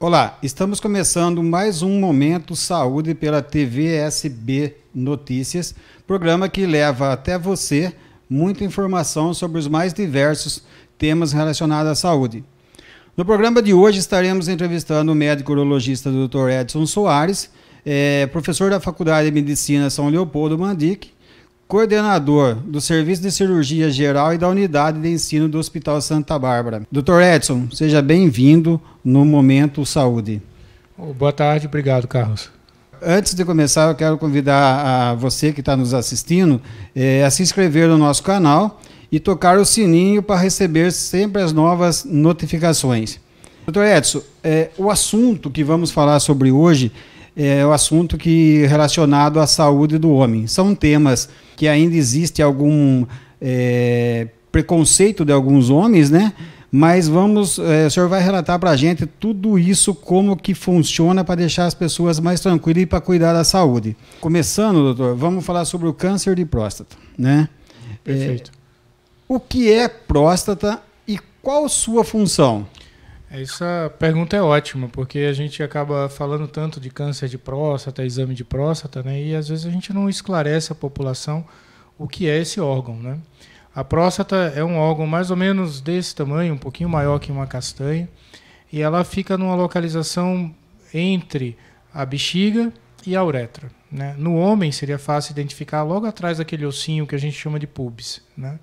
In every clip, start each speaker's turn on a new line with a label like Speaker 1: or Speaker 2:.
Speaker 1: Olá, estamos começando mais um Momento Saúde pela TVSB Notícias, programa que leva até você muita informação sobre os mais diversos temas relacionados à saúde. No programa de hoje estaremos entrevistando o médico urologista Dr. Edson Soares, é, professor da Faculdade de Medicina São Leopoldo Mandique coordenador do Serviço de Cirurgia Geral e da Unidade de Ensino do Hospital Santa Bárbara. Dr. Edson, seja bem-vindo no Momento Saúde. Boa tarde, obrigado, Carlos. Antes de começar, eu quero convidar a você que está nos assistindo eh, a se inscrever no nosso canal e tocar o sininho para receber sempre as novas notificações. Doutor Edson, eh, o assunto que vamos falar sobre hoje é, é o assunto que relacionado à saúde do homem. São temas que ainda existe algum é, preconceito de alguns homens, né? Mas vamos, é, o senhor vai relatar para a gente tudo isso, como que funciona para deixar as pessoas mais tranquilas e para cuidar da saúde. Começando, doutor, vamos falar sobre o câncer de próstata, né? Perfeito. É, o que é próstata e qual sua função?
Speaker 2: Essa pergunta é ótima, porque a gente acaba falando tanto de câncer de próstata, exame de próstata, né? e às vezes a gente não esclarece a população o que é esse órgão. Né? A próstata é um órgão mais ou menos desse tamanho, um pouquinho maior que uma castanha, e ela fica numa localização entre a bexiga e a uretra. Né? No homem seria fácil identificar logo atrás daquele ossinho que a gente chama de pubis. Né?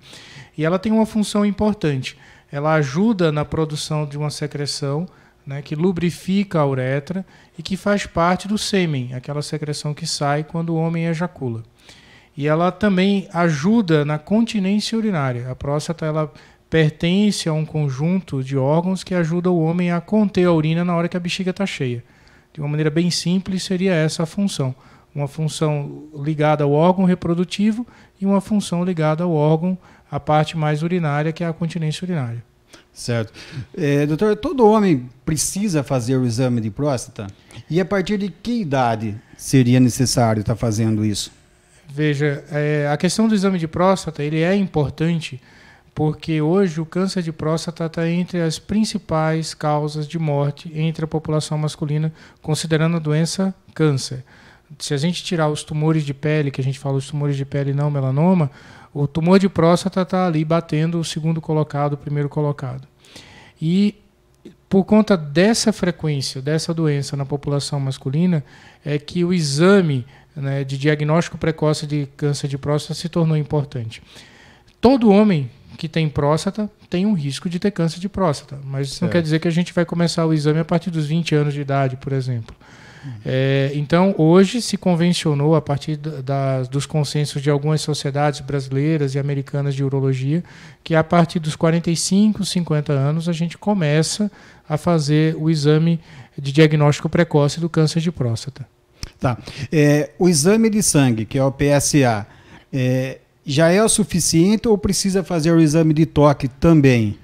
Speaker 2: E ela tem uma função importante ela ajuda na produção de uma secreção né, que lubrifica a uretra e que faz parte do sêmen, aquela secreção que sai quando o homem ejacula. E ela também ajuda na continência urinária. A próstata ela pertence a um conjunto de órgãos que ajuda o homem a conter a urina na hora que a bexiga está cheia. De uma maneira bem simples, seria essa a função. Uma função ligada ao órgão reprodutivo e uma função ligada ao órgão reprodutivo a parte mais urinária, que é a continência urinária.
Speaker 1: Certo. É, doutor, todo homem precisa fazer o exame de próstata? E a partir de que idade seria necessário estar fazendo isso?
Speaker 2: Veja, é, a questão do exame de próstata ele é importante porque hoje o câncer de próstata está entre as principais causas de morte entre a população masculina, considerando a doença câncer. Se a gente tirar os tumores de pele, que a gente fala os tumores de pele não melanoma, o tumor de próstata está ali batendo o segundo colocado, o primeiro colocado. E por conta dessa frequência, dessa doença na população masculina, é que o exame né, de diagnóstico precoce de câncer de próstata se tornou importante. Todo homem que tem próstata tem um risco de ter câncer de próstata, mas isso não é. quer dizer que a gente vai começar o exame a partir dos 20 anos de idade, por exemplo. É, então, hoje se convencionou, a partir dos consensos de algumas sociedades brasileiras e americanas de urologia, que a partir dos 45, 50 anos, a gente começa a fazer o exame de diagnóstico precoce do câncer de próstata.
Speaker 1: Tá. É, o exame de sangue, que é o PSA, é, já é o suficiente ou precisa fazer o exame de toque também?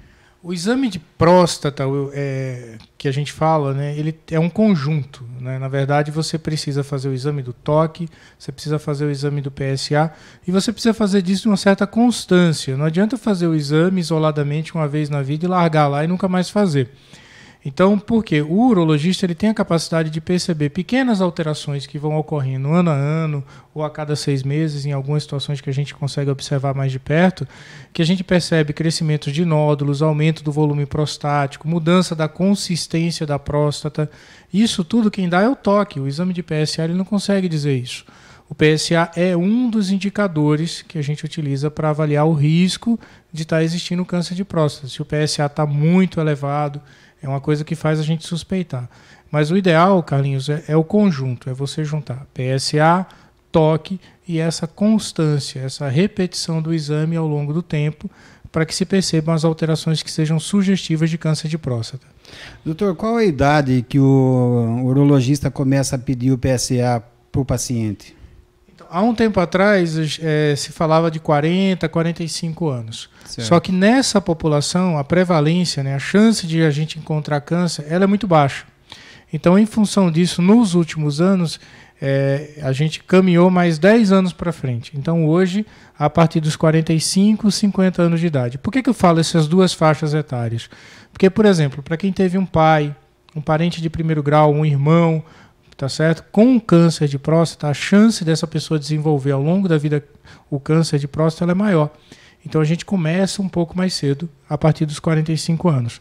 Speaker 1: O exame de próstata
Speaker 2: é, que a gente fala, né, ele é um conjunto. Né? Na verdade, você precisa fazer o exame do toque, você precisa fazer o exame do PSA e você precisa fazer disso de uma certa constância. Não adianta fazer o exame isoladamente uma vez na vida e largar lá e nunca mais fazer. Então, por quê? O urologista ele tem a capacidade de perceber pequenas alterações que vão ocorrendo ano a ano ou a cada seis meses, em algumas situações que a gente consegue observar mais de perto, que a gente percebe crescimento de nódulos, aumento do volume prostático, mudança da consistência da próstata. Isso tudo quem dá é o toque. O exame de PSA ele não consegue dizer isso. O PSA é um dos indicadores que a gente utiliza para avaliar o risco de estar tá existindo câncer de próstata. Se o PSA está muito elevado, é uma coisa que faz a gente suspeitar. Mas o ideal, Carlinhos, é, é o conjunto, é você juntar PSA, toque e essa constância, essa repetição do exame ao longo do tempo, para que se percebam as alterações que sejam sugestivas de câncer de próstata.
Speaker 1: Doutor, qual é a idade que o urologista começa a pedir o PSA para o paciente?
Speaker 2: há um tempo atrás é, se falava de 40, 45 anos. Certo. Só que nessa população, a prevalência, né, a chance de a gente encontrar câncer, ela é muito baixa. Então, em função disso, nos últimos anos, é, a gente caminhou mais 10 anos para frente. Então, hoje, a partir dos 45, 50 anos de idade. Por que, que eu falo essas duas faixas etárias? Porque, por exemplo, para quem teve um pai, um parente de primeiro grau, um irmão, tá certo? Com câncer de próstata, a chance dessa pessoa desenvolver ao longo da vida o câncer de próstata é maior. Então a gente começa um pouco mais cedo, a partir dos 45 anos.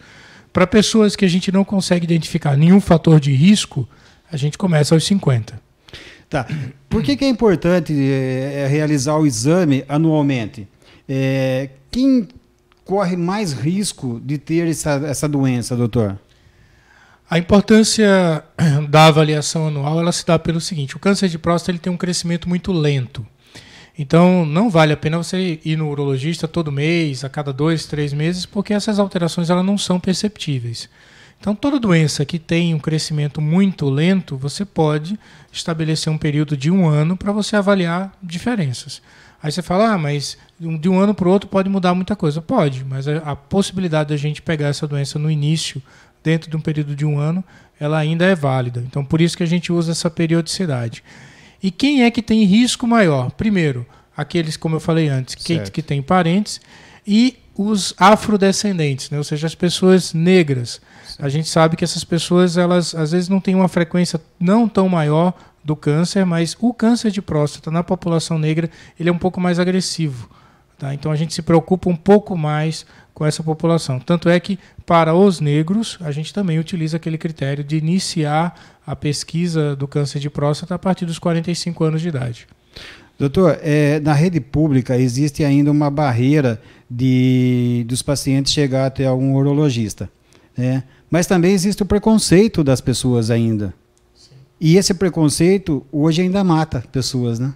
Speaker 2: Para pessoas que a gente não consegue identificar nenhum fator de risco, a gente começa aos 50.
Speaker 1: Tá. Por que, que é importante é, realizar o exame anualmente? É, quem corre mais risco de ter essa, essa doença, doutor?
Speaker 2: A importância da avaliação anual ela se dá pelo seguinte: o câncer de próstata ele tem um crescimento muito lento. Então, não vale a pena você ir no urologista todo mês, a cada dois, três meses, porque essas alterações elas não são perceptíveis. Então, toda doença que tem um crescimento muito lento, você pode estabelecer um período de um ano para você avaliar diferenças. Aí você fala, ah, mas de um ano para o outro pode mudar muita coisa. Pode, mas a, possibilidade da gente pegar essa doença no início dentro de um período de um ano, ela ainda é válida. Então, por isso que a gente usa essa periodicidade. E quem é que tem risco maior? Primeiro, aqueles, como eu falei antes, que, que têm parentes e os afrodescendentes, né? ou seja, as pessoas negras. Certo. A gente sabe que essas pessoas, elas às vezes não têm uma frequência não tão maior do câncer, mas o câncer de próstata na população negra ele é um pouco mais agressivo. Tá? Então a gente se preocupa um pouco mais com essa população. Tanto é que, para os negros, a gente também utiliza aquele critério de iniciar a pesquisa do câncer de próstata a partir dos 45 anos de idade.
Speaker 1: Doutor, é, na rede pública existe ainda uma barreira de dos pacientes chegar até algum urologista, né? Mas também existe o preconceito das pessoas ainda. Sim. E esse preconceito hoje ainda mata pessoas, né?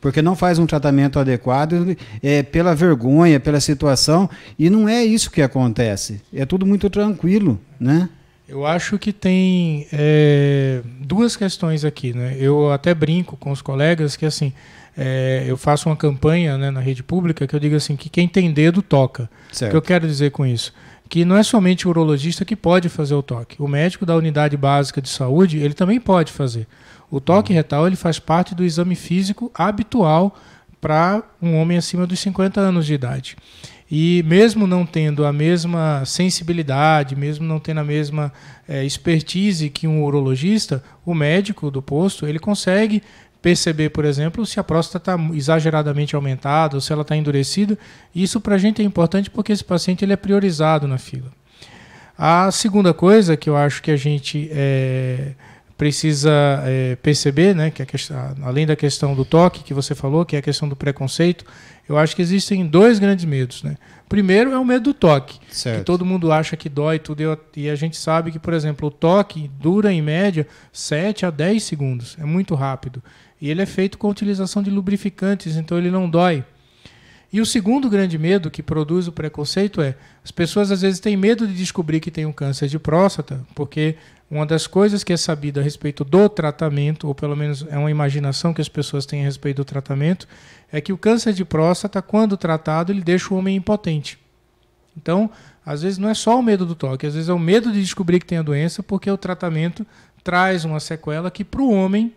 Speaker 1: porque não faz um tratamento adequado é, pela vergonha, pela situação, e não é isso que acontece. É tudo muito tranquilo, né?
Speaker 2: Eu acho que tem é, duas questões aqui, né? Eu até brinco com os colegas que assim é, eu faço uma campanha né, na rede pública que eu digo assim que quem tem dedo toca. Certo. O que eu quero dizer com isso? que não é somente o urologista que pode fazer o toque. O médico da unidade básica de saúde, ele também pode fazer. O toque retal ele faz parte do exame físico habitual para um homem acima dos 50 anos de idade. E mesmo não tendo a mesma sensibilidade, mesmo não tendo a mesma é, expertise que um urologista, o médico do posto ele consegue perceber, por exemplo, se a próstata está exageradamente aumentada ou se ela está endurecida. Isso para a gente é importante porque esse paciente ele é priorizado na fila. A segunda coisa que eu acho que a gente é, precisa é, perceber, né, que questão, além da questão do toque que você falou, que é a questão do preconceito, eu acho que existem dois grandes medos. Né? Primeiro é o medo do toque, certo. que todo mundo acha que dói tudo, e a gente sabe que, por exemplo, o toque dura em média 7 a 10 segundos, é muito rápido. E ele é feito com a utilização de lubrificantes, então ele não dói. E o segundo grande medo que produz o preconceito é as pessoas às vezes têm medo de descobrir que tem um câncer de próstata, porque uma das coisas que é sabida a respeito do tratamento, ou pelo menos é uma imaginação que as pessoas têm a respeito do tratamento, é que o câncer de próstata, quando tratado, ele deixa o homem impotente. Então, às vezes não é só o medo do toque, às vezes é o medo de descobrir que tem a doença, porque o tratamento traz uma sequela que para o homem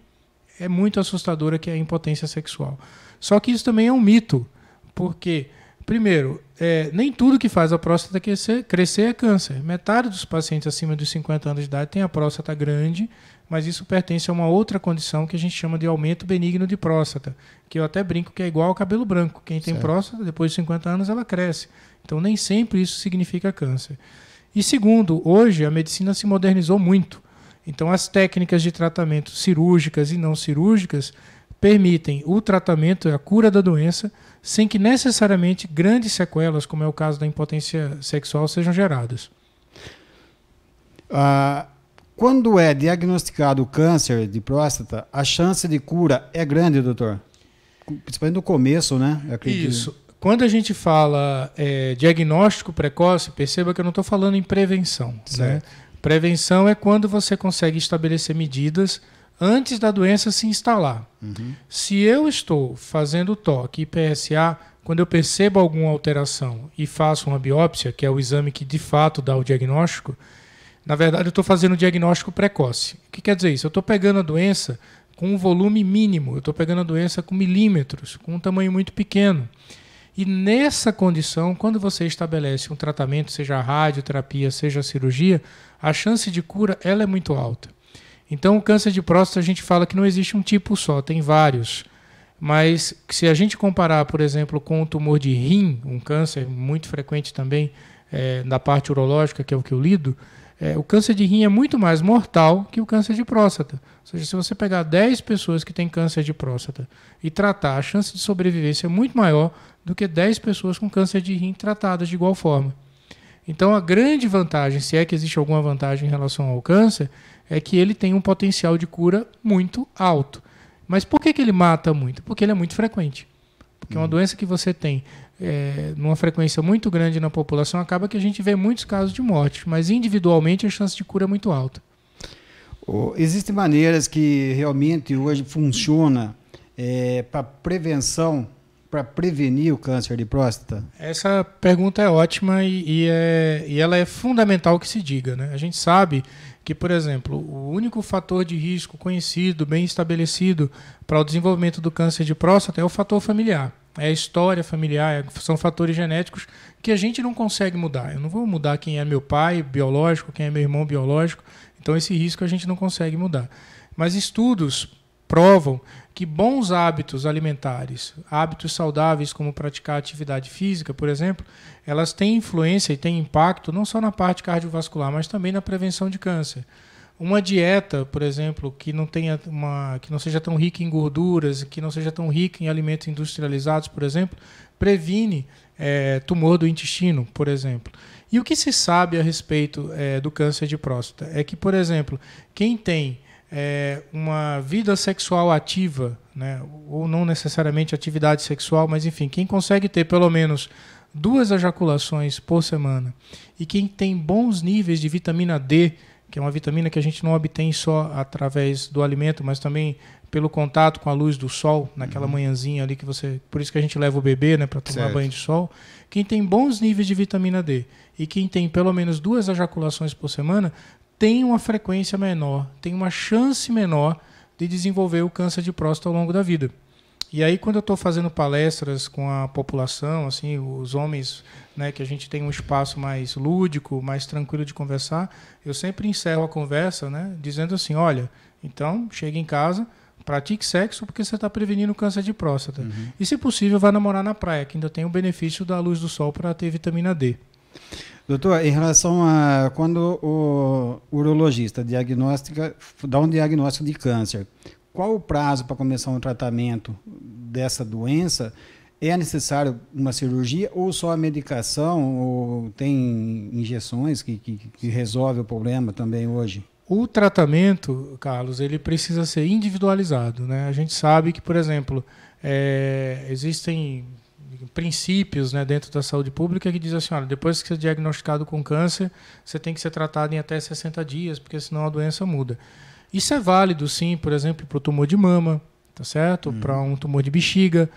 Speaker 2: é muito assustadora, que é a impotência sexual. Só que isso também é um mito, porque Primeiro, é, nem tudo que faz a próstata crescer, crescer, é câncer. Metade dos pacientes acima dos 50 anos de idade tem a próstata grande, mas isso pertence a uma outra condição que a gente chama de aumento benigno de próstata, que eu até brinco que é igual ao cabelo branco. Quem tem certo. próstata, depois de 50 anos, ela cresce. Então, nem sempre isso significa câncer. E segundo, hoje a medicina se modernizou muito. Então, as técnicas de tratamento cirúrgicas e não cirúrgicas permitem o tratamento, e a cura da doença, sem que necessariamente grandes sequelas, como é o caso da impotência sexual, sejam geradas.
Speaker 1: Ah, quando é diagnosticado câncer de próstata, a chance de cura é grande, doutor? Principalmente no começo, né? Isso. Quando a gente
Speaker 2: fala é, diagnóstico precoce, perceba que eu não estou falando em prevenção. Né? Prevenção é quando você consegue estabelecer medidas antes da doença se instalar. Uhum. Se eu estou fazendo toque e PSA, quando eu percebo alguma alteração e faço uma biópsia, que é o exame que de fato dá o diagnóstico, na verdade eu estou fazendo o diagnóstico precoce. O que quer dizer isso? Eu estou pegando a doença com um volume mínimo, eu estou pegando a doença com milímetros, com um tamanho muito pequeno. E nessa condição, quando você estabelece um tratamento, seja a radioterapia, seja a cirurgia, a chance de cura ela é muito alta. Então, o câncer de próstata a gente fala que não existe um tipo só, tem vários. Mas se a gente comparar, por exemplo, com o tumor de rim, um câncer muito frequente também é, na parte urológica, que é o que eu lido, é, o câncer de rim é muito mais mortal que o câncer de próstata. Ou seja, se você pegar 10 pessoas que têm câncer de próstata e tratar, a chance de sobrevivência é muito maior do que 10 pessoas com câncer de rim tratadas de igual forma. Então, a grande vantagem, se é que existe alguma vantagem em relação ao câncer, é que ele tem um potencial de cura muito alto. Mas por que, que ele mata muito? Porque ele é muito frequente. Porque uma uhum. doença que você tem é, numa frequência muito grande na população, acaba que a gente vê muitos casos de morte, mas individualmente a chance
Speaker 1: de cura é muito alta. Oh, existem maneiras que realmente hoje funciona é, para prevenção para prevenir o câncer de próstata?
Speaker 2: Essa pergunta é ótima e, e, é, e ela é fundamental que se diga. Né? A gente sabe que, por exemplo, o único fator de risco conhecido, bem estabelecido para o desenvolvimento do câncer de próstata é o fator familiar. É a história familiar, é, são fatores genéticos que a gente não consegue mudar. Eu não vou mudar quem é meu pai biológico, quem é meu irmão biológico. Então, esse risco a gente não consegue mudar. Mas estudos provam que bons hábitos alimentares, hábitos saudáveis como praticar atividade física, por exemplo, elas têm influência e têm impacto não só na parte cardiovascular, mas também na prevenção de câncer. Uma dieta, por exemplo, que não tenha uma, que não seja tão rica em gorduras, que não seja tão rica em alimentos industrializados, por exemplo, previne é, tumor do intestino, por exemplo. E o que se sabe a respeito é, do câncer de próstata é que, por exemplo, quem tem é, uma vida sexual ativa, né? ou não necessariamente atividade sexual, mas enfim, quem consegue ter pelo menos duas ejaculações por semana e quem tem bons níveis de vitamina D, que é uma vitamina que a gente não obtém só através do alimento, mas também pelo contato com a luz do sol, naquela uhum. manhãzinha ali que você. Por isso que a gente leva o bebê, né, para tomar certo. banho de sol. Quem tem bons níveis de vitamina D e quem tem pelo menos duas ejaculações por semana, tem uma frequência menor, tem uma chance menor de desenvolver o câncer de próstata ao longo da vida. E aí, quando eu estou fazendo palestras com a população, assim, os homens, né, que a gente tem um espaço mais lúdico, mais tranquilo de conversar, eu sempre encerro a conversa, né, dizendo assim, olha, então, chega em casa, pratique sexo porque você está prevenindo câncer de próstata. Uhum. E, se possível, vá namorar na praia, que ainda tem o benefício da luz
Speaker 1: do sol para ter vitamina D. Doutor, em relação a quando o urologista diagnostica, dá um diagnóstico de câncer, qual o prazo para começar um tratamento dessa doença? É necessário uma cirurgia ou só a medicação? Ou tem injeções que, que, que resolve o problema também hoje?
Speaker 2: O tratamento, Carlos, ele precisa ser individualizado. Né? A gente sabe que, por exemplo, é, existem princípios né, dentro da saúde pública que diz assim, olha, depois que você é diagnosticado com câncer, você tem que ser tratado em até 60 dias, porque senão a doença muda. Isso é válido, sim, por exemplo, para o tumor de mama, tá certo? Hum. Para um tumor de bexiga.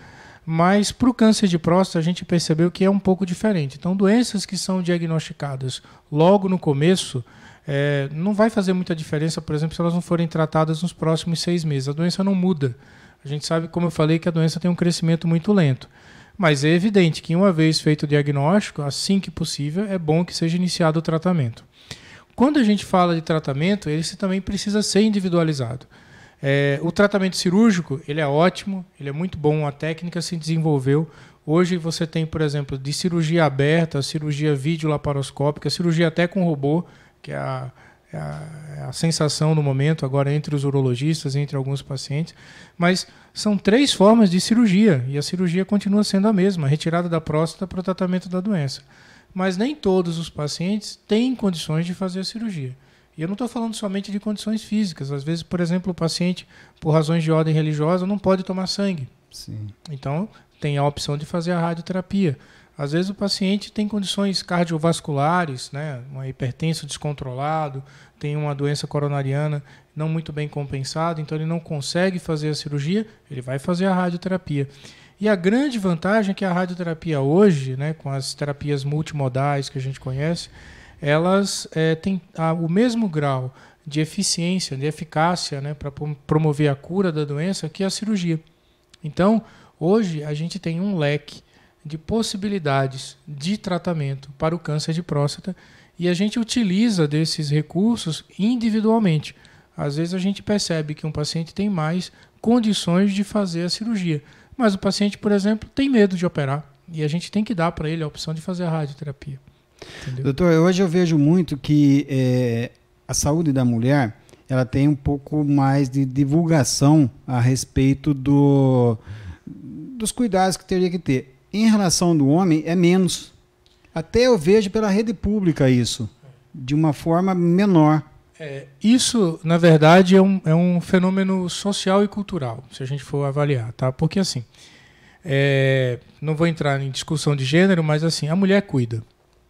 Speaker 2: Mas para o câncer de próstata, a gente percebeu que é um pouco diferente. Então, doenças que são diagnosticadas logo no começo, é, não vai fazer muita diferença, por exemplo, se elas não forem tratadas nos próximos seis meses. A doença não muda. A gente sabe, como eu falei, que a doença tem um crescimento muito lento. Mas é evidente que, uma vez feito o diagnóstico, assim que possível, é bom que seja iniciado o tratamento. Quando a gente fala de tratamento, ele também precisa ser individualizado. É, o tratamento cirúrgico ele é ótimo, ele é muito bom, a técnica se desenvolveu. Hoje você tem, por exemplo, de cirurgia aberta, cirurgia videolaparoscópica, cirurgia até com robô, que é a a, a sensação no momento, agora entre os urologistas, entre alguns pacientes, mas são três formas de cirurgia e a cirurgia continua sendo a mesma: retirada da próstata para o tratamento da doença. Mas nem todos os pacientes têm condições de fazer a cirurgia. E eu não estou falando somente de condições físicas. Às vezes, por exemplo, o paciente, por razões de ordem religiosa, não pode tomar sangue. Sim. Então, tem a opção de fazer a radioterapia. Às vezes o paciente tem condições cardiovasculares, né, uma hipertenso descontrolado, tem uma doença coronariana não muito bem compensada, então ele não consegue fazer a cirurgia, ele vai fazer a radioterapia. E a grande vantagem é que a radioterapia hoje, né, com as terapias multimodais que a gente conhece, elas é, têm o mesmo grau de eficiência, de eficácia, né, para promover a cura da doença que a cirurgia. Então, hoje a gente tem um leque de possibilidades de tratamento para o câncer de próstata e a gente utiliza desses recursos individualmente. Às vezes a gente percebe que um paciente tem mais condições de fazer a cirurgia, mas o paciente, por exemplo, tem medo de operar e a gente tem que dar para ele a opção de fazer a radioterapia.
Speaker 1: Entendeu? Doutor, hoje eu vejo muito que é, a saúde da mulher ela tem um pouco mais de divulgação a respeito do, dos cuidados que teria que ter em relação do homem é menos. Até eu vejo pela rede pública isso, de uma forma menor.
Speaker 2: É, isso, na verdade, é um, é um fenômeno social e cultural, se a gente for avaliar, tá? Porque assim, é, não vou entrar em discussão de gênero, mas assim, a mulher cuida.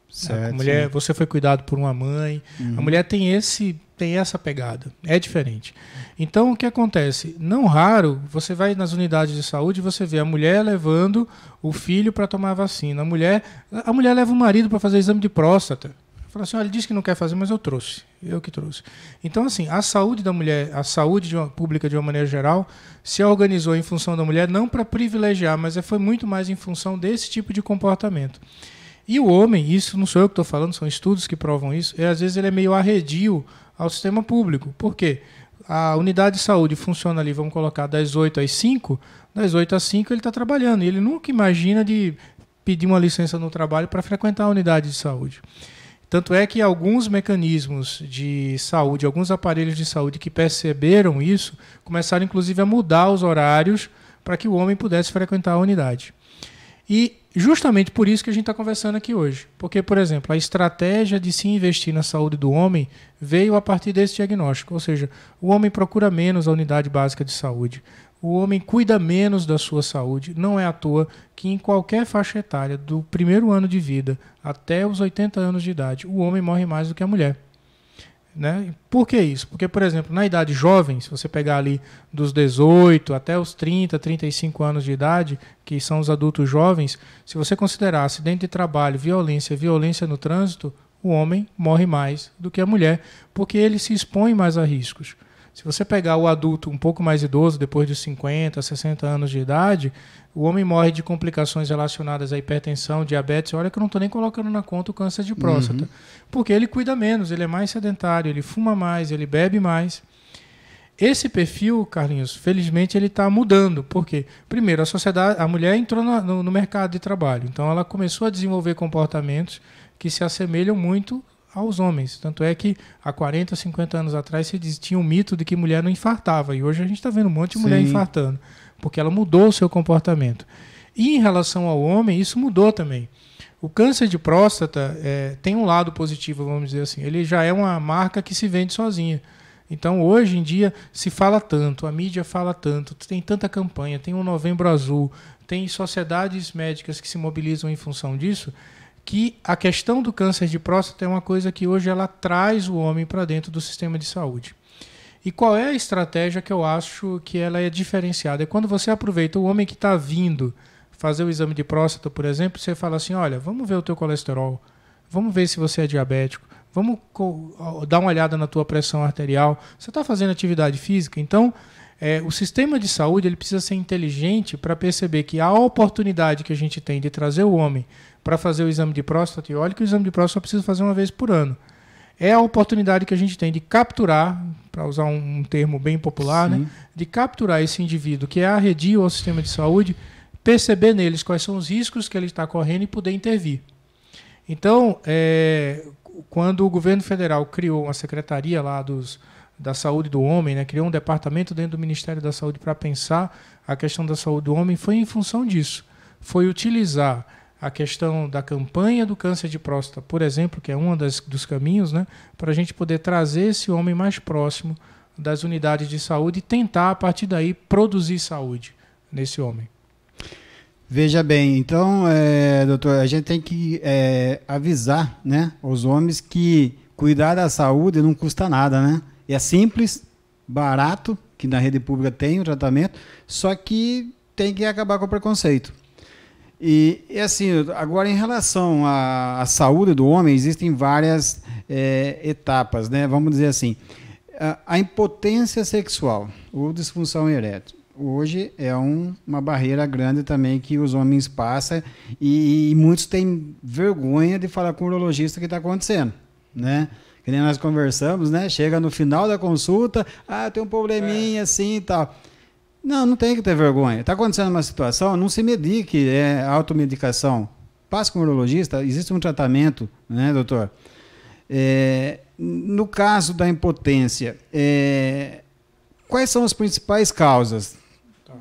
Speaker 2: Certo, a mulher, você foi cuidado por uma mãe. Uhum. A mulher tem esse tem essa pegada, é diferente. Então o que acontece? Não raro, você vai nas unidades de saúde e você vê a mulher levando o filho para tomar a vacina. A mulher, a mulher leva o marido para fazer exame de próstata. Fala assim, ele disse que não quer fazer, mas eu trouxe. Eu que trouxe. Então, assim, a saúde da mulher, a saúde de uma, pública de uma maneira geral, se organizou em função da mulher, não para privilegiar, mas é, foi muito mais em função desse tipo de comportamento. E o homem, isso não sou eu que estou falando, são estudos que provam isso, é, às vezes ele é meio arredio ao sistema público. Por quê? A unidade de saúde funciona ali, vamos colocar, das 8 às 5, das 8 às 5 ele está trabalhando. E ele nunca imagina de pedir uma licença no trabalho para frequentar a unidade de saúde. Tanto é que alguns mecanismos de saúde, alguns aparelhos de saúde que perceberam isso, começaram inclusive a mudar os horários para que o homem pudesse frequentar a unidade. E justamente por isso que a gente está conversando aqui hoje. Porque, por exemplo, a estratégia de se investir na saúde do homem veio a partir desse diagnóstico. Ou seja, o homem procura menos a unidade básica de saúde. O homem cuida menos da sua saúde. Não é à toa que, em qualquer faixa etária, do primeiro ano de vida até os 80 anos de idade, o homem morre mais do que a mulher. Né? Por que isso? Porque, por exemplo, na idade jovem, se você pegar ali dos 18 até os 30, 35 anos de idade, que são os adultos jovens, se você considerar acidente de trabalho, violência, violência no trânsito, o homem morre mais do que a mulher, porque ele se expõe mais a riscos. Se você pegar o adulto um pouco mais idoso, depois dos 50, 60 anos de idade, o homem morre de complicações relacionadas à hipertensão, diabetes. Olha que eu não estou nem colocando na conta o câncer de próstata. Uhum. Porque ele cuida menos, ele é mais sedentário, ele fuma mais, ele bebe mais. Esse perfil, Carlinhos, felizmente ele está mudando, porque primeiro a sociedade, a mulher entrou no, no mercado de trabalho, então ela começou a desenvolver comportamentos que se assemelham muito aos homens. Tanto é que há 40, 50 anos atrás se diz, tinha um mito de que mulher não infartava. E hoje a gente está vendo um monte de Sim. mulher infartando, porque ela mudou o seu comportamento. E em relação ao homem, isso mudou também. O câncer de próstata é, tem um lado positivo, vamos dizer assim. Ele já é uma marca que se vende sozinha. Então, hoje em dia, se fala tanto, a mídia fala tanto, tem tanta campanha, tem um Novembro Azul, tem sociedades médicas que se mobilizam em função disso que a questão do câncer de próstata é uma coisa que hoje ela traz o homem para dentro do sistema de saúde. E qual é a estratégia que eu acho que ela é diferenciada? É quando você aproveita o homem que está vindo fazer o exame de próstata, por exemplo, você fala assim, olha, vamos ver o teu colesterol, vamos ver se você é diabético, vamos dar uma olhada na tua pressão arterial, você está fazendo atividade física, então é, o sistema de saúde ele precisa ser inteligente para perceber que a oportunidade que a gente tem de trazer o homem para fazer o exame de próstata e olha que o exame de próstata só precisa fazer uma vez por ano. É a oportunidade que a gente tem de capturar, para usar um, um, termo bem popular, né, de capturar esse indivíduo que é arredio ao sistema de saúde, perceber neles quais são os riscos que ele está correndo e poder intervir. Então, é, quando o governo federal criou uma secretaria lá dos, da saúde do homem, né, criou um departamento dentro do Ministério da Saúde para pensar a questão da saúde do homem, foi em função disso. Foi utilizar a questão da campanha do câncer de próstata, por exemplo, que é um dos caminhos, né, para a gente poder trazer esse homem mais próximo das unidades de saúde e tentar, a partir daí, produzir saúde nesse homem.
Speaker 1: Veja bem, então, é, doutor, a gente tem que é, avisar né, os homens que cuidar da saúde não custa nada, né? É simples, barato, que na rede pública tem o tratamento, só que tem que acabar com o preconceito. E, e, assim, agora em relação à, à, saúde do homem, existem várias é, etapas, né? Vamos dizer assim, a, a, impotência sexual ou disfunção erétil. Hoje é um, uma barreira grande também que os homens passam e, e muitos têm vergonha de falar com o urologista que está acontecendo, né? Que nem nós conversamos, né? Chega no final da consulta, ah, tem um probleminha é. assim e tal. Não, não tem que ter vergonha. Está acontecendo uma situação, não se medique, é automedicação. Passe com o urologista, existe um tratamento, né, doutor? É, no caso da impotência, é, quais são as principais causas? Tá.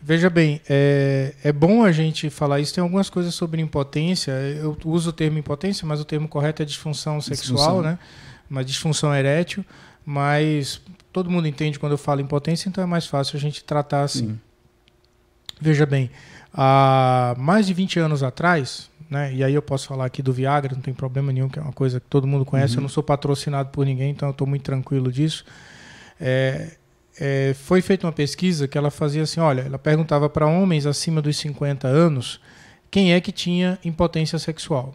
Speaker 2: Veja bem, é, é bom a gente falar isso. Tem algumas coisas sobre impotência. Eu uso o termo impotência, mas o termo correto é disfunção sexual, disfunção. né? Uma disfunção erétil. Mas todo mundo entende quando eu falo impotência, então é mais fácil a gente tratar assim. Veja bem, há mais de 20 anos atrás, né, e aí eu posso falar aqui do Viagra, não tem problema nenhum, que é uma coisa que todo mundo conhece, uhum. eu não sou patrocinado por ninguém, então eu estou muito tranquilo disso. É, é, foi feita uma pesquisa que ela fazia assim, olha, ela perguntava para homens acima dos 50 anos quem é que tinha impotência sexual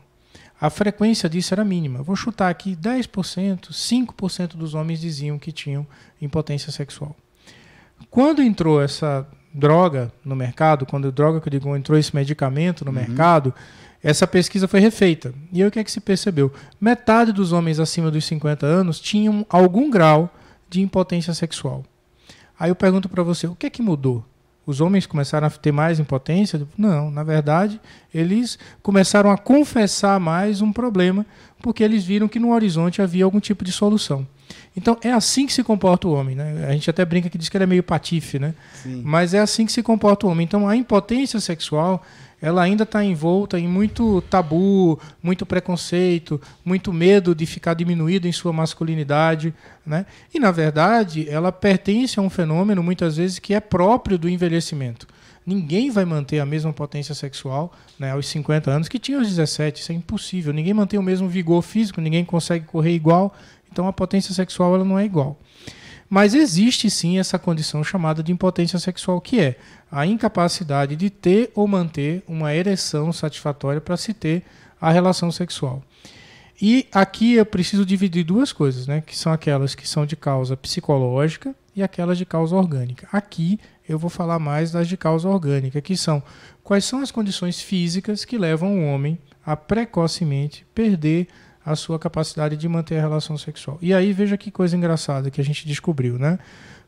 Speaker 2: a frequência disso era mínima. Vou chutar aqui 10%, 5% dos homens diziam que tinham impotência sexual. Quando entrou essa droga no mercado, quando droga que eu digo, entrou esse medicamento no uhum. mercado, essa pesquisa foi refeita. E aí o que é que se percebeu? Metade dos homens acima dos 50 anos tinham algum grau de impotência sexual. Aí eu pergunto para você, o que é que mudou? os homens começaram a ter mais impotência? Não, na verdade, eles começaram a confessar mais um problema, porque eles viram que no horizonte havia algum tipo de solução. Então é assim que se comporta o homem, né? A gente até brinca que diz que ele é meio patife, né? Sim. Mas é assim que se comporta o homem. Então a impotência sexual ela ainda está envolta em muito tabu, muito preconceito, muito medo de ficar diminuído em sua masculinidade. Né? E, na verdade, ela pertence a um fenômeno, muitas vezes, que é próprio do envelhecimento. Ninguém vai manter a mesma potência sexual né, aos 50 anos que tinha aos 17. Isso é impossível. Ninguém mantém o mesmo vigor físico, ninguém consegue correr igual. Então a potência sexual ela não é igual. Mas existe sim essa condição chamada de impotência sexual, que é a incapacidade de ter ou manter uma ereção satisfatória para se ter a relação sexual. E aqui eu preciso dividir duas coisas, né? Que são aquelas que são de causa psicológica e aquelas de causa orgânica. Aqui eu vou falar mais das de causa orgânica, que são quais são as condições físicas que levam o homem a precocemente perder a sua capacidade de manter a relação sexual. E aí veja que coisa engraçada que a gente descobriu, né?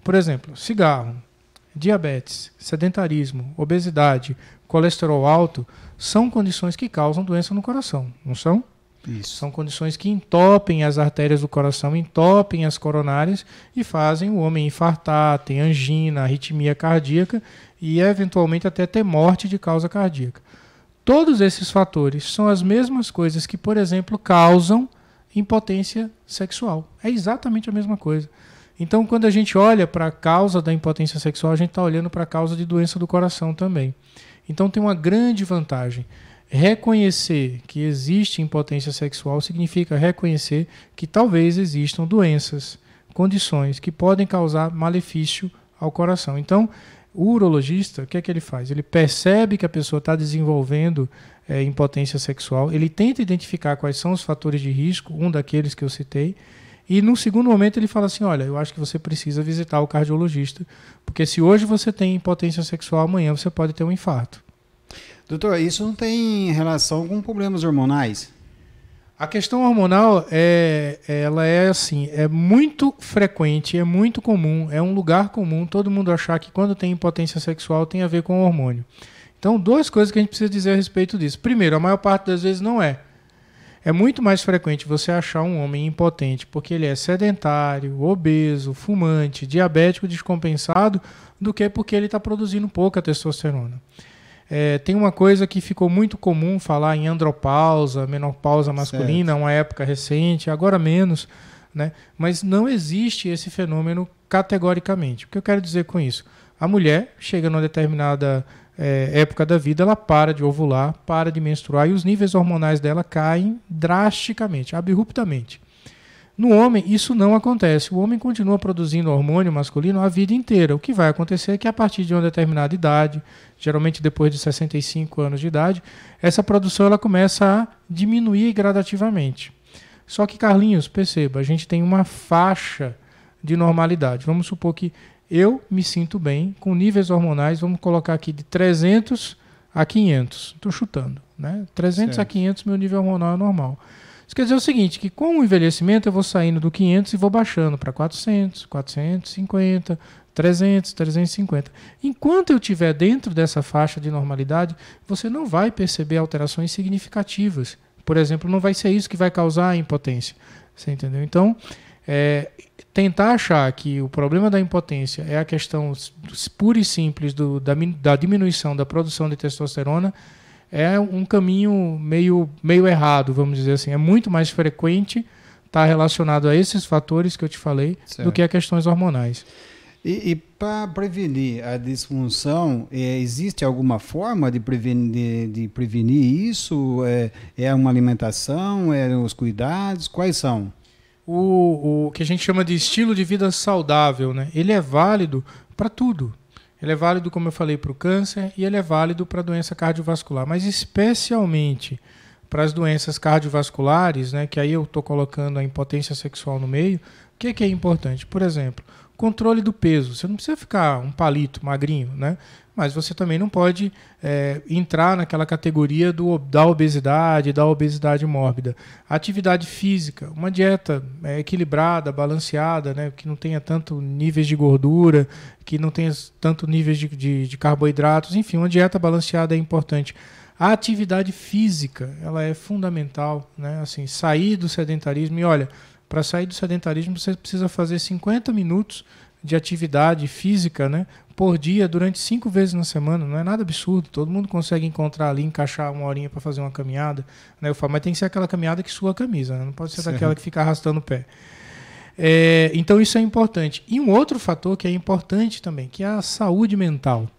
Speaker 2: Por exemplo, cigarro, diabetes, sedentarismo, obesidade, colesterol alto são condições que causam doença no coração, não são? Isso. São condições que entopem as artérias do coração, entopem as coronárias e fazem o homem infartar, ter angina, arritmia cardíaca e eventualmente até ter morte de causa cardíaca. Todos esses fatores são as mesmas coisas que, por exemplo, causam impotência sexual. É exatamente a mesma coisa. Então, quando a gente olha para a causa da impotência sexual, a gente está olhando para a causa de doença do coração também. Então, tem uma grande vantagem. Reconhecer que existe impotência sexual significa reconhecer que talvez existam doenças, condições que podem causar malefício ao coração. Então, o urologista, o que é que ele faz? Ele percebe que a pessoa está desenvolvendo é, impotência sexual, ele tenta identificar quais são os fatores de risco, um daqueles que eu citei, e num segundo momento ele fala assim: olha, eu acho que você precisa visitar o cardiologista, porque se hoje você tem impotência sexual, amanhã você pode ter um infarto.
Speaker 1: Doutor, isso não tem relação com problemas hormonais? A questão hormonal é, é, ela é assim, é
Speaker 2: muito frequente, é muito comum, é um lugar comum todo mundo achar que quando tem impotência sexual tem a ver com hormônio. Então, duas coisas que a gente precisa dizer a respeito disso. Primeiro, a maior parte das vezes não é. É muito mais frequente você achar um homem impotente porque ele é sedentário, obeso, fumante, diabético descompensado, do que porque ele está produzindo pouca testosterona. É, tem uma coisa que ficou muito comum falar em andropausa, menopausa masculina, certo. uma época recente, agora menos, né? mas não existe esse fenômeno categoricamente. O que eu quero dizer com isso? A mulher chega numa determinada é, época da vida, ela para de ovular, para de menstruar e os níveis hormonais dela caem drasticamente, abruptamente. No homem, isso não acontece. O homem continua produzindo hormônio masculino a vida inteira. O que vai acontecer é que a partir de uma determinada idade, geralmente depois de 65 anos de idade, essa produção ela começa a diminuir gradativamente. Só que, Carlinhos, perceba, a gente tem uma faixa de normalidade. Vamos supor que eu me sinto bem com níveis hormonais, vamos colocar aqui de 300 a 500. Estou chutando, né? 300 certo. a 500, meu nível hormonal é normal. Isso quer dizer o seguinte, que com o envelhecimento eu vou saindo do 500 e vou baixando para 400, 450, 300, 350. Enquanto eu estiver dentro dessa faixa de normalidade, você não vai perceber alterações significativas. Por exemplo, não vai ser isso que vai causar a impotência. Você entendeu? Então, é, tentar achar que o problema da impotência é a questão pura e simples do, da, da diminuição da produção de testosterona é um caminho meio, meio errado, vamos dizer assim. É muito mais frequente estar tá relacionado a esses fatores que eu te
Speaker 1: falei certo. do que a
Speaker 2: questões hormonais.
Speaker 1: E, e para prevenir a disfunção, é, existe alguma forma de prevenir, de, de prevenir isso? É, é, uma alimentação? É os cuidados? Quais são? O, o que a gente chama de estilo
Speaker 2: de vida saudável, né? ele é válido para tudo ele é válido, como eu falei, para o câncer e ele é válido para a doença cardiovascular, mas especialmente para as doenças cardiovasculares, né, que aí eu estou colocando a impotência sexual no meio, o que, que é importante? Por exemplo, controle do peso. Você não precisa ficar um palito magrinho, né? mas você também não pode é, entrar naquela categoria do, da obesidade, da obesidade mórbida. Atividade física, uma dieta é, equilibrada, balanceada, né, que não tenha tanto níveis de gordura, que não tenha tanto níveis de, de, de carboidratos, enfim, uma dieta balanceada é importante. A atividade física, ela é fundamental, né? Assim, sair do sedentarismo e olha, para sair do sedentarismo você precisa fazer 50 minutos de atividade física, né? por dia durante cinco vezes na semana. Não é nada absurdo. Todo mundo consegue encontrar ali, encaixar uma horinha para fazer uma caminhada. Né? Eu falo, mas tem que ser aquela caminhada que sua camisa, né? não pode ser daquela que fica arrastando o pé. É, então isso é importante. E um outro fator que é importante também, que é a saúde mental.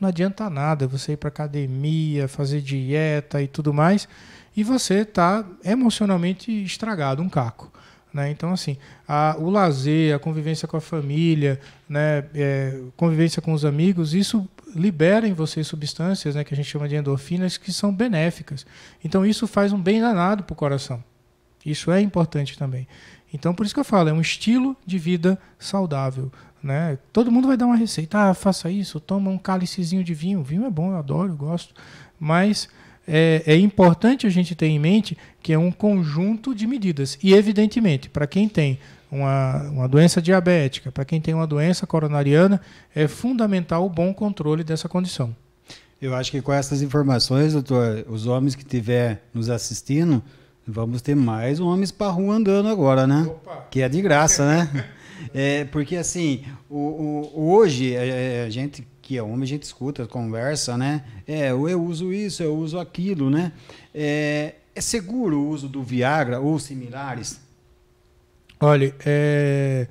Speaker 2: Não adianta nada você ir para academia, fazer dieta e tudo mais, e você tá emocionalmente estragado, um caco. Né? Então, assim, a, o lazer, a convivência com a família, né, é, convivência com os amigos, isso libera em você substâncias né, que a gente chama de endorfinas que são benéficas. Então, isso faz um bem danado para o coração. Isso é importante também. Então, por isso que eu falo, é um estilo de vida saudável. Né? Todo mundo vai dar uma receita, ah, faça isso, toma um cálicezinho de vinho. Vinho é bom, eu adoro, eu gosto. Mas é, é importante a gente ter em mente que é um conjunto de medidas. E, evidentemente, para quem tem uma, uma doença diabética, para quem tem uma doença coronariana, é fundamental o bom controle dessa condição.
Speaker 1: Eu acho que com essas informações, doutor, os homens que estiver nos assistindo, vamos ter mais homens para rua andando agora, né? Opa. Que é de graça, né? É, porque assim, o, o, hoje a, é, é, a gente que é homem, a gente escuta, conversa, né? É, eu uso isso, eu uso aquilo, né? É, é seguro o uso do Viagra ou similares?
Speaker 2: Olha, é,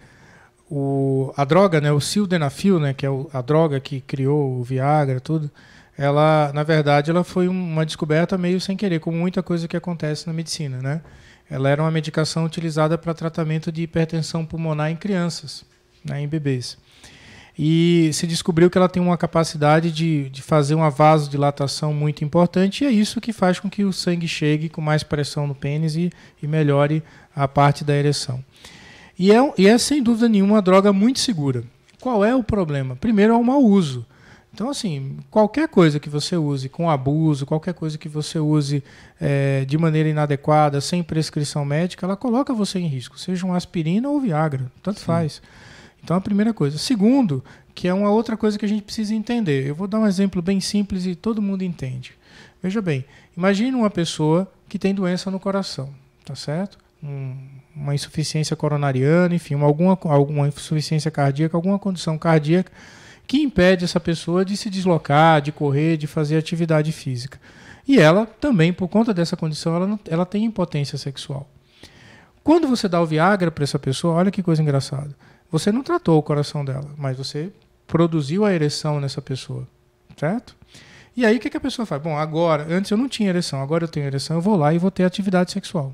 Speaker 2: o, a droga, né, o sildenafil, né, que é o, a droga que criou o Viagra, tudo, ela, na verdade, ela foi uma descoberta meio sem querer, como muita coisa que acontece na medicina, né? Ela era uma medicação utilizada para tratamento de hipertensão pulmonar em crianças, né, em bebês e se descobriu que ela tem uma capacidade de, de fazer uma vasodilatação muito importante, e é isso que faz com que o sangue chegue com mais pressão no pênis e, e melhore a parte da ereção. E é, e é, sem dúvida nenhuma, uma droga muito segura. Qual é o problema? Primeiro, é o mau uso. Então, assim, qualquer coisa que você use com abuso, qualquer coisa que você use é, de maneira inadequada, sem prescrição médica, ela coloca você em risco, seja uma aspirina ou Viagra, tanto Sim. faz. Então, a primeira coisa. Segundo, que é uma outra coisa que a gente precisa entender. Eu vou dar um exemplo bem simples e todo mundo entende. Veja bem, imagine uma pessoa que tem doença no coração, tá certo? Um, uma insuficiência coronariana, enfim, alguma, alguma insuficiência cardíaca, alguma condição cardíaca que impede essa pessoa de se deslocar, de correr, de fazer atividade física. E ela também, por conta dessa condição, ela, ela tem impotência sexual. Quando você dá o Viagra para essa pessoa, olha que coisa engraçada. Você não tratou o coração dela, mas você produziu a ereção nessa pessoa, certo? E aí o que, a pessoa faz? Bom, agora, antes eu não tinha ereção, agora eu tenho ereção, eu vou lá e vou ter atividade sexual.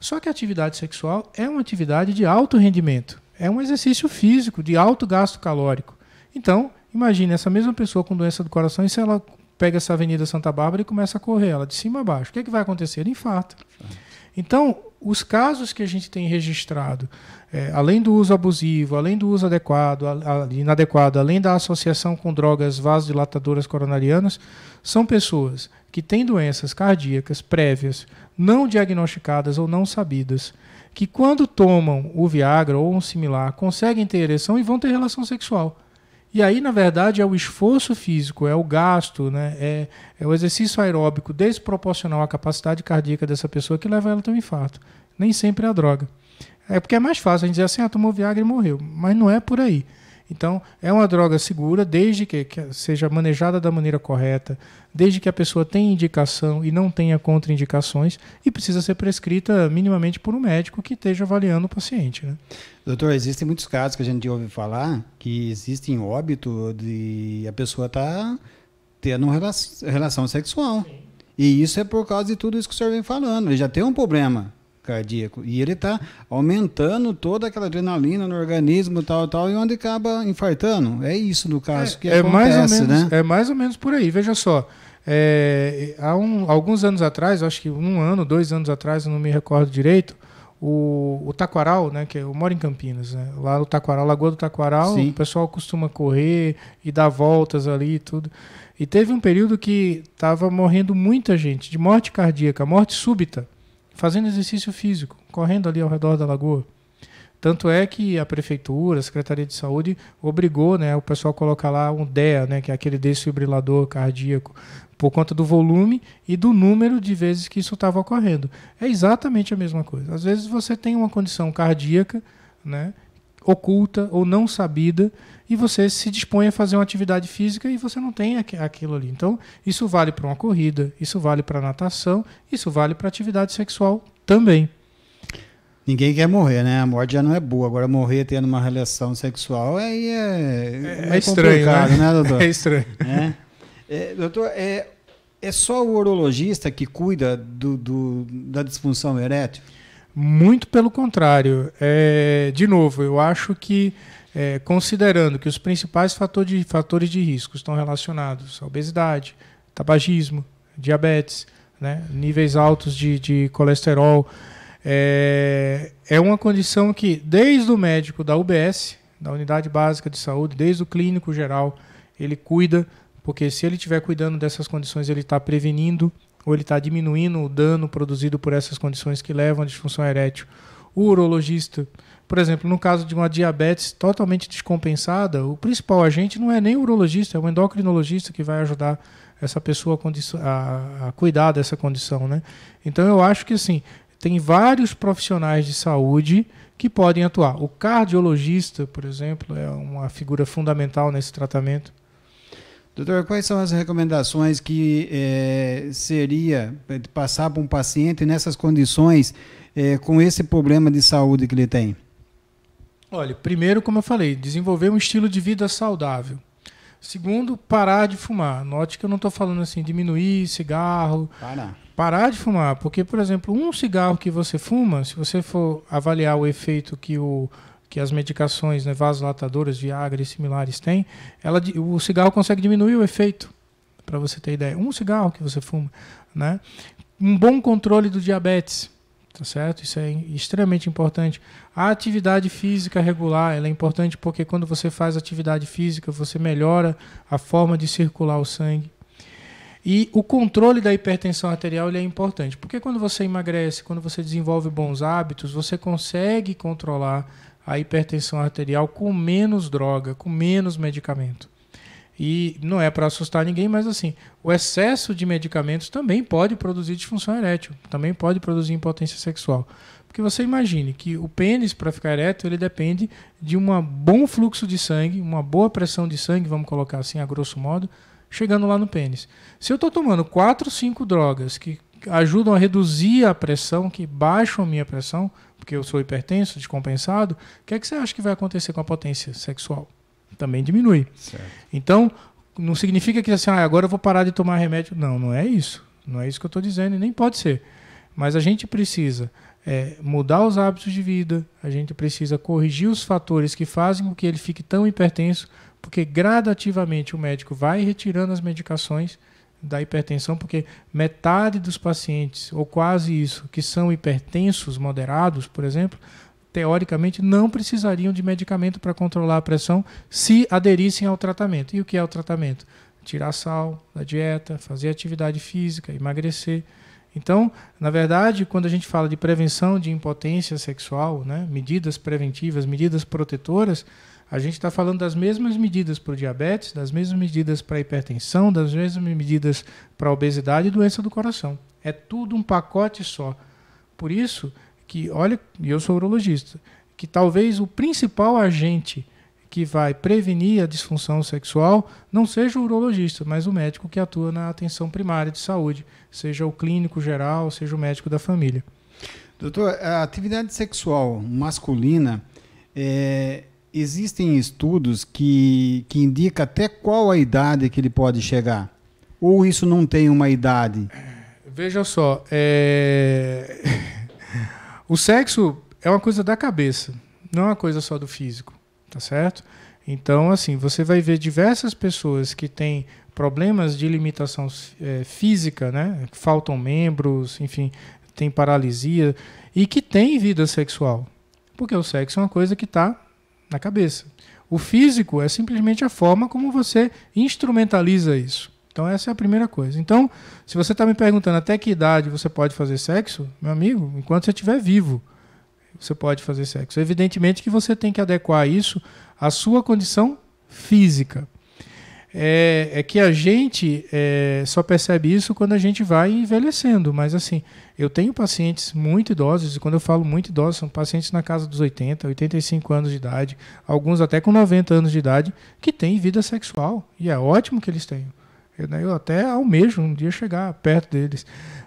Speaker 2: Só que a atividade sexual é uma atividade de alto rendimento, é um exercício físico de alto gasto calórico. Então, imagine essa mesma pessoa com doença do coração e se ela pega essa Avenida Santa Bárbara e começa a correr ela de cima a baixo. O que, é que vai acontecer? Infarto. Então, os casos que a gente tem registrado é, além do uso abusivo, além do uso adequado, a, a, inadequado, além da associação com drogas vasodilatadoras coronarianas, são pessoas que têm doenças cardíacas prévias, não diagnosticadas ou não sabidas, que quando tomam o Viagra ou um similar, conseguem ter ereção e vão ter relação sexual. E aí, na verdade, é o esforço físico, é o gasto, né? é, é o exercício aeróbico desproporcional à capacidade cardíaca dessa pessoa que leva ela a ter um infarto. Nem sempre é a droga. É porque é mais fácil a gente dizer assim, ah, tomou Viagra e morreu. Mas não é por aí. Então, é uma droga segura, desde que, que, seja manejada da maneira correta, desde que a pessoa tenha indicação e não tenha contraindicações, e precisa ser prescrita minimamente por um médico que esteja avaliando o paciente. Né?
Speaker 1: Doutor, existem muitos casos que a gente ouve falar que existem óbito de a pessoa estar tá tendo relação sexual. Sim. E isso é por causa de tudo isso que o senhor vem falando. Ele já tem um problema cardíaco. E ele está aumentando toda aquela adrenalina no organismo, tal, tal, e onde acaba infartando. É isso no caso é, que é acontece, mais ou menos, né? É mais ou menos por aí. Veja só, é, há um, alguns anos atrás, acho
Speaker 2: que um ano, dois anos atrás, não me recordo direito, o, o Taquaral, né, que é, eu moro em Campinas, né, lá no Taquaral, Lagoa do Taquaral, Sim. o pessoal costuma correr e dar voltas ali e tudo. E teve um período que estava morrendo muita gente de morte cardíaca, morte súbita fazendo exercício físico, correndo ali ao redor da lagoa. Tanto é que a prefeitura, a Secretaria de Saúde, obrigou né, o pessoal a colocar lá um DEA, né, que é aquele desfibrilador cardíaco, por conta do volume e do número de vezes que isso estava ocorrendo. É exatamente a mesma coisa. Às vezes você tem uma condição cardíaca né, oculta ou não sabida e você se dispõe a fazer uma atividade física e você não tem aqu aquilo ali. Então, isso vale para uma corrida, isso vale para natação, isso
Speaker 1: vale para atividade sexual também. Ninguém quer morrer, né? A morte já não é boa. Agora, morrer tendo uma relação sexual aí é. É, é, é estranho, né? né, doutor? É estranho. É, é doutor, é, é só o urologista que cuida do, do da disfunção erétil? Muito pelo contrário. É,
Speaker 2: de novo, eu acho que, é, considerando que os principais fator de, fatores de risco estão relacionados à obesidade, tabagismo, diabetes, né, níveis altos de, de colesterol, é, é uma condição que, desde o médico da UBS, da Unidade Básica de Saúde, desde o clínico geral, ele cuida, porque se ele estiver cuidando dessas condições, ele está prevenindo ou ele está diminuindo o dano produzido por essas condições que levam à disfunção erétil. O urologista, por exemplo, no caso de uma diabetes totalmente descompensada, o principal agente não é nem o urologista, é o endocrinologista que vai ajudar essa pessoa a, a cuidar dessa condição. Né? Então eu acho que assim, tem vários profissionais de saúde que podem atuar. O cardiologista, por exemplo, é uma figura fundamental nesse tratamento.
Speaker 1: Doutor, quais são as recomendações que eh, seria eh, passar para um paciente nessas condições, eh, com esse problema de saúde que ele tem?
Speaker 2: Olha, primeiro, como eu falei, desenvolver um estilo de vida saudável. Segundo, parar de fumar. Note que eu não estou falando assim, diminuir cigarro. Parar. Parar de fumar, porque, por exemplo, um cigarro que você fuma, se você for avaliar o efeito que o que as medicações né, vasodilatadoras, Viagra e similares têm, ela, o cigarro consegue diminuir o efeito, para você ter ideia. Um cigarro que você fuma, né? Um bom controle do diabetes, tá certo? Isso é extremamente importante. A atividade física regular, ela é importante porque quando você faz atividade física, você melhora a forma de circular o sangue, e o controle da hipertensão arterial ele é importante, porque quando você emagrece, quando você desenvolve bons hábitos, você consegue controlar a hipertensão arterial com menos droga, com menos medicamento. E não é para assustar ninguém, mas assim, o excesso de medicamentos também pode produzir disfunção erétil, também pode produzir impotência sexual. Porque você imagine que o pênis, para ficar ereto, ele depende de um bom fluxo de sangue, uma boa pressão de sangue, vamos colocar assim a grosso modo, chegando lá no pênis. Se eu estou tomando quatro, cinco drogas que ajudam a reduzir a pressão, que baixam a minha pressão, porque eu sou hipertenso, descompensado, o que é que você acha que vai acontecer com a potência sexual? Também diminui. Certo. Então, não significa que assim, ah, agora eu vou parar de tomar remédio. Não, não é isso. Não é isso que eu estou dizendo e nem pode ser. Mas a gente precisa é, mudar os hábitos de vida, a gente precisa corrigir os fatores que fazem com que ele fique tão hipertenso porque gradativamente o médico vai retirando as medicações da hipertensão, porque metade dos pacientes, ou quase isso, que são hipertensos moderados, por exemplo, teoricamente não precisariam de medicamento para controlar a pressão se aderissem ao tratamento. E o que é o tratamento? Tirar sal da dieta, fazer atividade física, emagrecer. Então, na verdade, quando a gente fala de prevenção de impotência sexual, né, medidas preventivas, medidas protetoras, a gente está falando das mesmas medidas para o diabetes, das mesmas medidas para a hipertensão, das mesmas medidas para a obesidade e doença do coração. É tudo um pacote só. Por isso que, olha, eu sou urologista, que talvez o principal agente que vai prevenir a disfunção sexual não seja o urologista, mas o médico que atua na atenção primária de saúde, seja o clínico geral, seja o médico da família.
Speaker 1: Doutor, a atividade sexual masculina é, existem estudos que, que indicam até qual a idade que ele pode chegar? Ou isso não tem uma idade?
Speaker 2: Veja só, é... o sexo é uma coisa da cabeça, não é uma coisa só do físico, tá certo? Então, assim, você vai ver diversas pessoas que têm problemas de limitação é, física, né? Faltam membros, enfim, tem paralisia e que têm vida sexual, porque o sexo é uma coisa que está na cabeça. O físico é simplesmente a forma como você instrumentaliza isso. Então, essa é a primeira coisa. Então, se você está me perguntando até que idade você pode fazer sexo, meu amigo, enquanto você estiver vivo, você pode fazer sexo. Evidentemente que você tem que adequar isso à sua condição física é, é que a gente é, só percebe isso quando a gente vai envelhecendo. Mas assim, eu tenho pacientes muito idosos, e quando eu falo muito idosos, são pacientes na casa dos 80, 85 anos de idade, alguns até com 90 anos de idade, que têm vida sexual. E é ótimo que eles tenham. Eu, né, eu até almejo um dia chegar perto deles.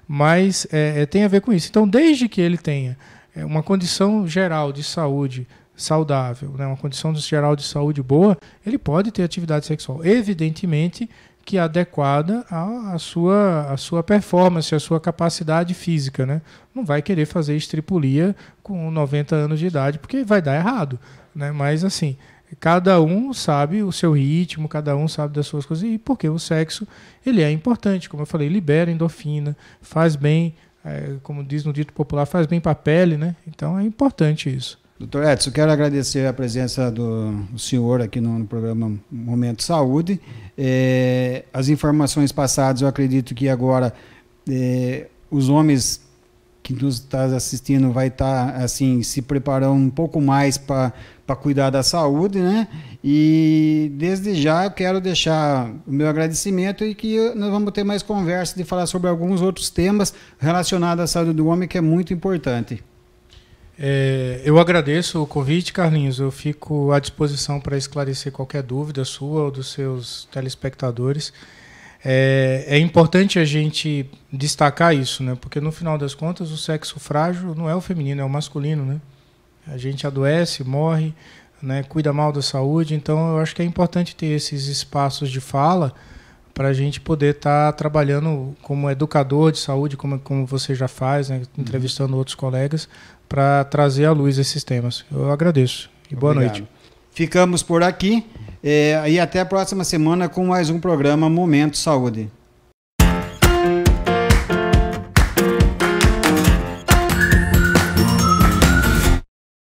Speaker 2: Mas é, é tem a ver com isso. Então, desde que ele tenha é, uma condição geral de saúde saudável, né, uma condição geral de saúde boa, ele pode ter atividade sexual. Evidentemente que é adequada à, sua, à sua performance, à sua capacidade física. Né? Não vai querer fazer estripulia com 90 anos de idade, porque vai dar errado. Né? Mas, assim, cada um sabe o seu ritmo, cada um sabe das suas coisas, e porque o sexo ele é importante, como eu falei, libera endorfina, faz bem, é, como diz no dito popular, faz bem para a pele, né? Então é importante isso.
Speaker 1: Doutor Edson, quero agradecer a presença do senhor aqui no, no programa Momento Saúde. É, as informações passadas, eu acredito que agora é, os homens que nos está assistindo vai estar tá, assim se preparando um pouco mais para cuidar da saúde, né? E desde já eu quero deixar o meu agradecimento e que nós vamos ter mais conversa de falar sobre alguns outros temas relacionados à saúde do homem que é muito importante.
Speaker 2: É, eu agradeço o convite, Carlinhos. Eu fico à disposição para esclarecer qualquer dúvida sua ou dos seus telespectadores. É, é, importante a gente destacar isso, né? porque no final das contas o sexo frágil não é o feminino, é o masculino. Né? A gente adoece, morre, né? cuida mal da saúde, então eu acho que é importante ter esses espaços de fala para a gente poder estar tá trabalhando como educador de saúde, como, como você já faz, né? entrevistando uhum. outros colegas, para trazer à luz esses temas. Eu agradeço
Speaker 1: e boa noite. Ficamos por aqui é, e até a próxima semana com mais um programa Momento Saúde.